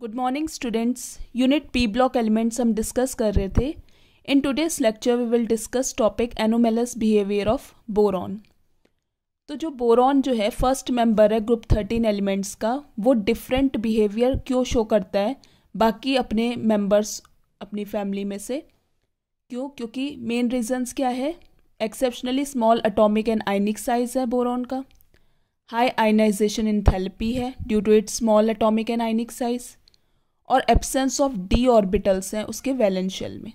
good morning students unit P block elements हम discuss कर रहे थे in today's lecture we will discuss topic anomalous behaviour of boron तो जो boron जो है फर्स्ट मेंबर है ग्रुप थर्टीन एलिमेंट्स का वो डिफरेंट बिहेवियर क्यों शो करता है बाकी अपने मेंबर्स अपनी फैमिली में से क्यों क्योंकि मेन रीजंस क्या है exceptionally small atomic and ionic size है बोरॉन का हाई आइनाइजेशन इन थेरेपी है due to its small atomic and ionic size और एब्सेंस ऑफ डी ऑर्बिटल्स हैं उसके वैलेंस शेल में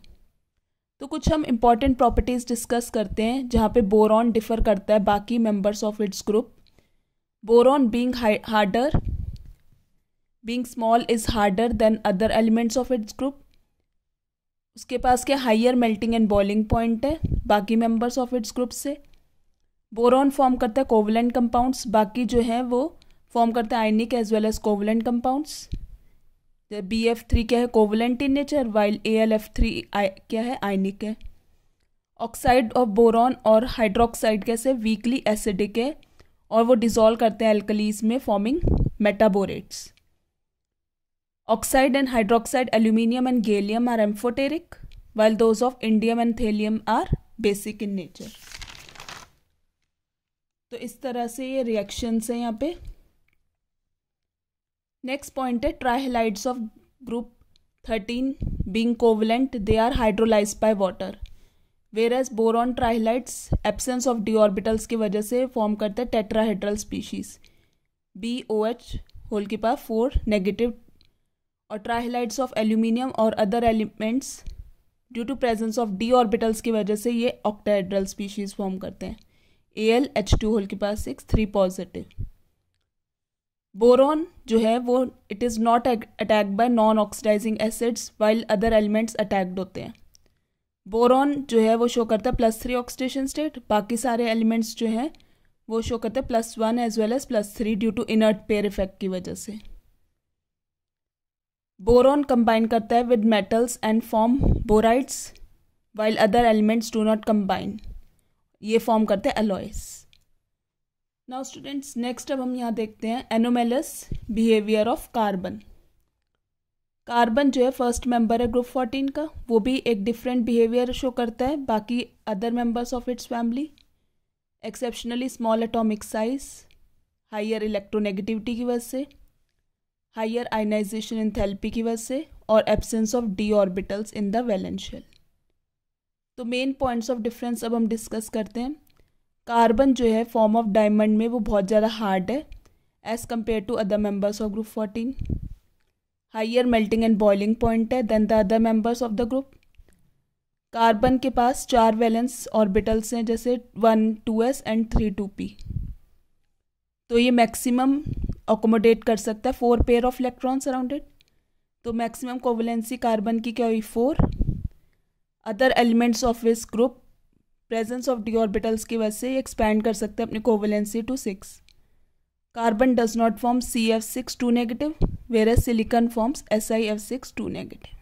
तो कुछ हम इम्पॉर्टेंट प्रॉपर्टीज़ डिस्कस करते हैं जहाँ पे बोरॉन डिफर करता है बाकी members of its group boron being harder being small is harder than other elements of its group उसके पास के higher melting and boiling point है बाकी मेंबर्स ऑफ इट्स ग्रुप से बोरॉन फॉर्म करता है कोवलेंट कंपाउंड्स बाकी जो हैं वो फॉर्म करते हैं ionic as well as covalent compounds B F three क्या है covalent in nature while A L F three क्या है आइनिक है ऑक्साइड ऑफ बोरॉन और हाइड्रोक्साइड कैसे वीकली एसिडिक है और वो डिजोल्व करते हैं एल्कलीज में forming metaborates oxide and hydroxide aluminium and gallium are amphoteric while those of indium and thallium are basic in nature तो इस तरह से ये रिएक्शंस हैं यहाँ पे नेक्स्ट पॉइंट है trihalides of group thirteen being covalent they are hydrolyse by water where as boron trihalides absence of d orbitals की वजह से फॉर्म करते हैं tetrahedral species B O H whole के पास फोर नेगेटिव और ट्राइलाइट्स ऑफ एल्यूमिनियम और other elements due to presence of d orbitals की वजह से ये ऑक्टाहेड्रल स्पीशीज फॉर्म करते हैं A L H two whole के पास सिक्स थ्री पॉजिटिव बोरॉन जो है वो it is not attacked by non oxidizing acids while other elements attacked होते हैं बोरॉन जो है वो शो करता है प्लस थ्री ऑक्सीडेशन स्टेट बाकी सारे एलिमेंट्स जो हैं वो शो करते हैं plus one as well as plus three due to inert pair effect की वजह से बोरॉन कंबाइन करता है with metals and form borides while other elements do not combine ये फॉर्म करते हैं अलॉयस नाउ स्टूडेंट्स नेक्स्ट अब हम यहाँ देखते हैं anomalous behaviour of carbon carbon जो है फर्स्ट मेंबर है ग्रुप फोर्टीन का वो भी एक डिफरेंट बिहेवियर शो करता है बाकी other members of its family exceptionally small atomic size higher electronegativity की वजह से हाइयर आइनाइजेशन इन थेरेपी की वजह से और absence of d orbitals in the valence shell तो मेन पॉइंट्स ऑफ डिफरेंस अब हम डिस्कस करते हैं कार्बन जो है फॉर्म ऑफ डायमंड में वो बहुत ज़्यादा हार्ड है as compared to other members of group fourteen higher melting and boiling point है than the other members of the group carbon के पास चार वैलेंस ऑर्बिटल्स हैं जैसे one two s and three two p तो ये maximum accommodate कर सकता है four pair of electron surrounded तो मैक्सिमम कोवलेंसी कार्बन की क्या हुई four other elements of this group presence of d orbitals की वजह से एक्सपैंड कर सकते हैं अपनी covalency to six carbon does not form C F six two negative where as silicon forms S I F six two negative